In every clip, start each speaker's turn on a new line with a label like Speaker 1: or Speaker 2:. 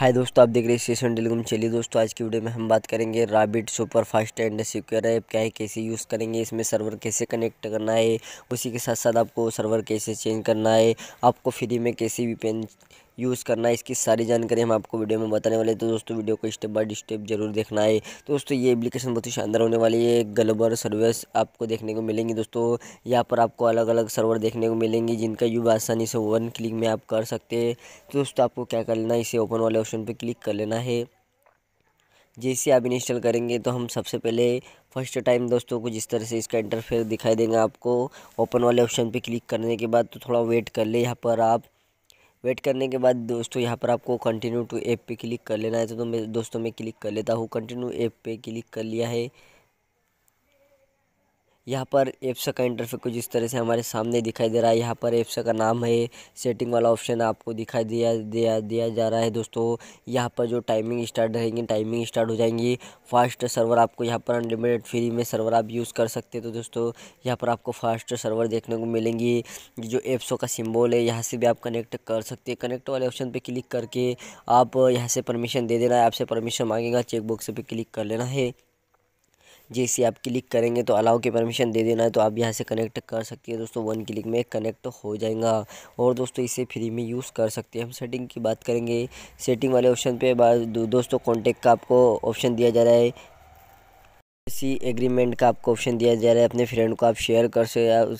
Speaker 1: हाय दोस्तों आप देख रहे हैं स्टेशन टेलीकॉम चलिए दोस्तों आज की वीडियो में हम बात करेंगे rabbit super fast and secure app क्या है कैसे यूज़ करेंगे इसमें सर्वर कैसे कनेक्ट करना है उसी के साथ साथ आपको सर्वर कैसे चेंज करना है आपको फ्री में कैसे भी पेन यूज़ करना है इसकी सारी जानकारी हम आपको वीडियो में बताने वाले तो दोस्तों वीडियो को स्टेप बाय स्टेप जरूर देखना है तो दोस्तों ये एप्लीकेशन बहुत ही शानदार होने वाली है ग्लोबल सर्विस आपको देखने को मिलेंगी दोस्तों यहाँ पर आपको अलग अलग सर्वर देखने को मिलेंगी जिनका यूज आसानी से वन क्लिक में आप कर सकते हैं तो दोस्तों आपको क्या कर लेना है इसे ओपन वाले ऑप्शन पर क्लिक कर लेना है जैसे आप इंस्टॉल करेंगे तो हम सबसे पहले फर्स्ट टाइम दोस्तों को जिस तरह से इसका इंटरफेयर दिखाई देगा आपको ओपन वाले ऑप्शन पे क्लिक करने के बाद तो थोड़ा वेट कर ले यहाँ पर आप वेट करने के बाद दोस्तों यहाँ पर आपको कंटिन्यू टू ऐप पे क्लिक कर लेना है तो, मैं दोस्तों मैं क्लिक कर लेता हूँ कंटिन्यू ऐप पे क्लिक कर लिया है यहाँ पर एप्सा का इंटरफे कुछ इस तरह से हमारे सामने दिखाई दे रहा है यहाँ पर एप्सा का नाम है सेटिंग वाला ऑप्शन आपको दिखाई दिया दिया दिया जा रहा है दोस्तों यहाँ पर जो टाइमिंग स्टार्ट रहेंगी टाइमिंग स्टार्ट हो जाएंगी फास्ट सर्वर आपको यहाँ पर अनलिमिटेड फ्री में सर्वर आप यूज़ कर सकते हैं तो दोस्तों यहाँ पर आपको फास्ट सर्वर देखने को मिलेंगी जो एप्सो का सिम्बॉल है यहाँ से भी आप कनेक्ट कर सकते हैं कनेक्ट वाले ऑप्शन पर क्लिक करके आप यहाँ से परमिशन दे देना है आपसे परमिशन मांगेगा चेकबॉक्स पर क्लिक कर लेना है जैसे आप क्लिक करेंगे तो अलाउ की परमिशन दे देना है तो आप यहाँ से कनेक्ट कर सकती है दोस्तों वन क्लिक में कनेक्ट हो जाएगा और दोस्तों इसे फ्री में यूज़ कर सकते हैं हम सेटिंग की बात करेंगे सेटिंग वाले ऑप्शन पर दोस्तों कॉन्टेक्ट का आपको ऑप्शन दिया जा रहा है किसी एग्रीमेंट का आपको ऑप्शन दिया जा रहा है अपने फ्रेंड को आप शेयर कर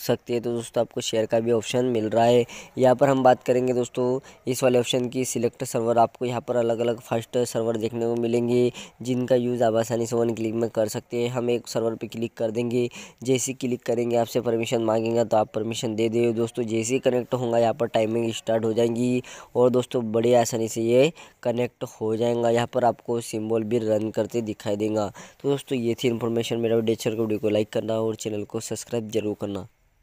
Speaker 1: सकते हैं तो दोस्तों आपको शेयर का भी ऑप्शन मिल रहा है यहाँ पर हम बात करेंगे दोस्तों इस वाले ऑप्शन की सिलेक्ट सर्वर आपको यहाँ पर अलग अलग फर्स्ट सर्वर देखने को मिलेंगे जिनका यूज़ आप आसानी से वन क्लिक में कर सकते हैं हम एक सर्वर पर क्लिक कर देंगे जैसे क्लिक करेंगे आपसे परमिशन मांगेंगे तो आप परमिशन दे दें दोस्तों जैसे ही कनेक्ट होगा यहाँ पर टाइमिंग स्टार्ट हो जाएंगी और दोस्तों बड़ी आसानी से ये कनेक्ट हो जाएगा यहाँ पर आपको सिम्बॉल भी रन करते दिखाई देगा तो दोस्तों ये थी इन्फॉर्मेशन मेरा वीडियो अच्छा वीडियो को लाइक करना और चैनल को सब्सक्राइब जरूर करना